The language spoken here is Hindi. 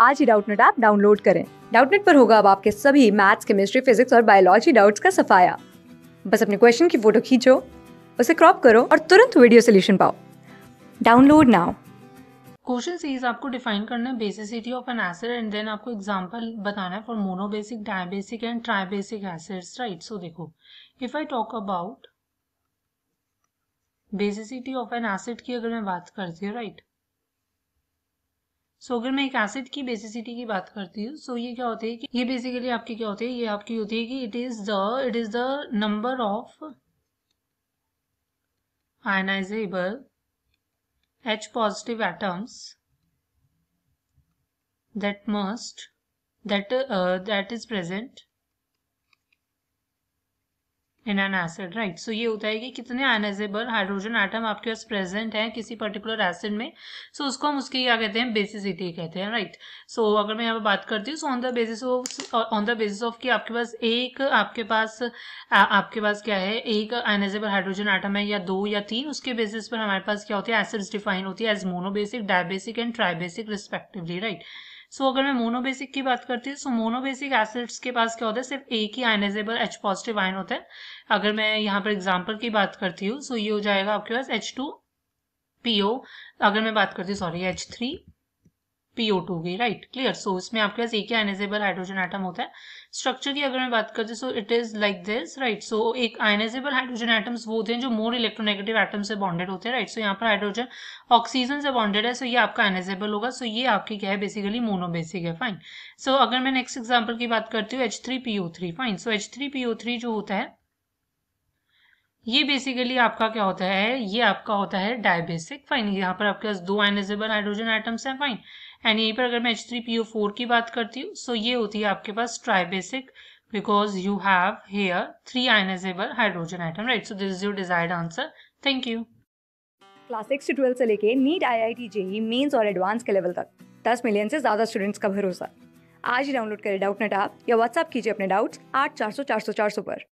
आज ही डाउटनेट ऐप डाउनलोड करें डाउटनेट पर होगा अब आपके सभी मैथ्स केमिस्ट्री फिजिक्स और बायोलॉजी डाउट्स का सफाया बस अपने क्वेश्चन की फोटो खींचो उसे क्रॉप करो और तुरंत वीडियो सोल्यूशन पाओ डाउनलोड नाउ क्वेश्चन सीरीज आपको डिफाइन करना है basicity of an acid and then आपको एग्जांपल बताना है for monobasic dibasic and tribasic acids right so देखो if I talk about basicity of an acid की अगर मैं बात करती हूँ राइट सो अगर मैं एक एसिड की बेसिसिटी की बात करती हूँ सो so ये क्या होती है कि ये बेसिकली आपकी क्या होती है ये आपकी होती है कि it is the it is the number of ionizable H positive atoms that must that that is present in an acid right so ये होता है कि कितने आयनाइजेबल हाइड्रोजन आइटम आपके पास प्रेजेंट है किसी पर्टिकुलर एसिड में सो so, उसको हम उसकी क्या कहते हैं बेसिसिटी e कहते हैं राइट सो so, अगर मैं यहाँ पर बात करती हूँ so on the basis of on the basis of कि आपके पास एक आपके पास आ, आपके पास क्या है एक आयनाइजेबल हाइड्रोजन आइटम है या दो या तीन उसके बेसिस पर हमारे पास क्या होती है एसिड्स डिफाइन होती है as monobasic dibasic and tribasic respectively right right? So अगर मैं मोनोबेसिक की बात करती हूँ सो मोनोबेसिक एसिड्स के पास क्या होता है सिर्फ एक ही आयनाइजेबल एच पॉजिटिव आयन होता है अगर मैं यहाँ पर एग्जाम्पल की बात करती हूँ सो ये हो जाएगा आपके पास एच टू पीओ अगर मैं बात करती हूँ sorry H three P O two की राइट क्लियर सो इसमें आपके पास एक ही आयनाइजेबल हाइड्रोजन आइटम होता है स्ट्रक्चर की अगर मैं बात करती so it is like this right so एक आयनाइजेबल हाइड्रोजन आइटम्स वो होते हैं जो मोर इलेक्ट्रोनेगेटिव आइटम से बॉन्डेड होते हैं राइट सो यहाँ पर हाइड्रोजन ऑक्सीजन से बॉन्डेड है सो so ये आपका आयनाइजेबल होगा सो so ये आपकी क्या है बेसिकली मोनोबेसिक है फाइन सो so अगर मैं नेक्स्ट एग्जाम्पल की बात करती हूँ H three P O three fine so H three P O three जो होता है ये बेसिकली आपका क्या होता है ये आपका होता है डायबेसिक फाइन यहाँ पर आपके पास दो आइनेजेबल हाइड्रोजन आइटम्स हैं फाइन एंड यहीं पर अगर मैं H three P O four की बात करती हूँ सो ये होती है आपके पास tribasic because you have here three ionizable hydrogen atom right so this is your desired answer thank you class six से ट्वेल्थ से लेके NEET I I T JEE mains और एडवांस के लेवल तक दस मिलियन से ज़्यादा स्टूडेंट्स का भरोसा आज ही डाउनलोड करें डाउट नेट आप या व्हाट्सअप कीजिए अपने डाउट्स आठ चार सौ चार सौ चार सौ पर